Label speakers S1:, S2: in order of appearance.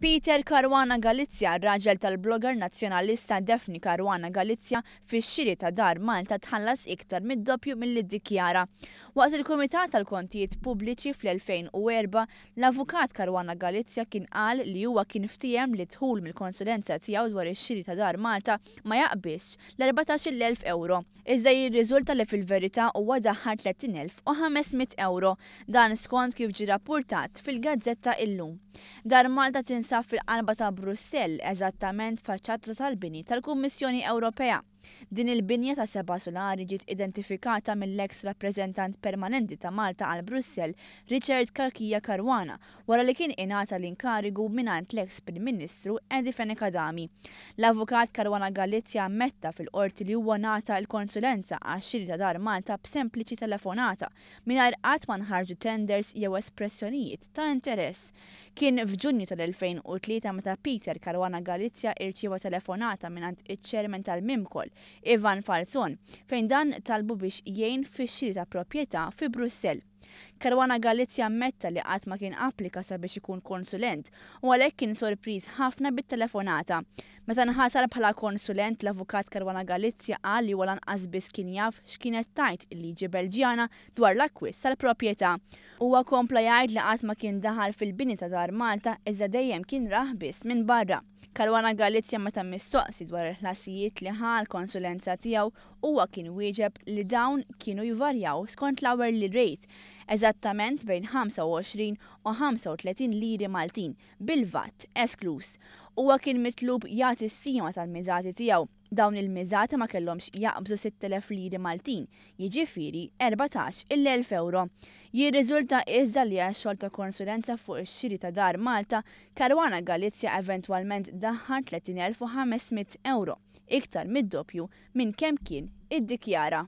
S1: Peter Karwana Galizja, raġel tal-blogger nazjonalista Defni Karwana Galizja, fix xiri ta' dar Malta tħallas iktar mid-doppju mill dikjara Waqt il-Komitat tal-Kontijiet Pubbliċi fl-2004, l-Avukat Karwana Galizja kien qal li huwa kien ftijem li tħul mill-konsulenza tiegħu dwar ix-xiri ta' dar Malta ma jaqbix l-14,000 euro. Iżda jirriżulta li fil-verità huwa daħħar 500 euro, dan skont kif ġi rapportat fil-gazzetta illum. Dar Malta tins fil-qalba ta' Brussell eżattament faċċata tal-bini tal-Kummissjoni Ewropea Din il-binja ta' seba solari ġiet identifikata mill-eks rappreżentant permanenti ta' Malta għal Brussel, Richard Kalkija Karwana, wara li kien ingħata l-inkarigu minant l ex prim-ministru Edi Fenekadami. L-avukat Karwana Galizja metta fil-qorti li huwa nata l-konsulenza għax ta' dar Malta b'sempliċi telefonata mingħajr qatt ma nħarġu tenders jew espressjonijiet ta' interess. Kien f'Ġunju tal-2003 meta Peter Karwana Galizja irċieva telefonata mingħand iċ-ċermen tal-Mimkol Ivan Falzon fejn dan talbu biex jgħin fix-xiri ta' proprjetà fi Brussell. Karwana Galizja ammetta li qatt ma kien applika sabiex ikun konsulent u għalhekk kien sorpriż ħafna bit-telefonata. Meta nħasar bħala konsulent l-avukat Karwana Galizja qal li wala nqas biss kien jaf x'kienet tajt il-liġi Belġjana dwar l-akkwist tal-proprjetà. Huwa kompla jgħid li qatt ma kien daħal fil-bini ta' dar Malta iżda dejjem kien raħbis minn barra. Karwana Galizja meta mistoqsi dwar il-ħlasijiet li ħal konsulenza tiegħu huwa kien wieġeb li dawn kienu jivarjaw skont l li rate eżattament bejn 25 u 35 liri Maltin bil-vat esklus. Huwa kien mitlub jagħti s-sima tal-miżati tiegħu. Dawn il-miżati ma kellhomx jaqbżu 6,000 liri Maltin, jiġifieri 14 il-1000 euro. Jirriżulta iżda li għax-xogħol ta' konsulenza fuq ix-xiri ta' dar Malta, Karwana Galizja eventwalment daħħar 30,500 euro, iktar mid-doppju minn kemm kien iddikjara.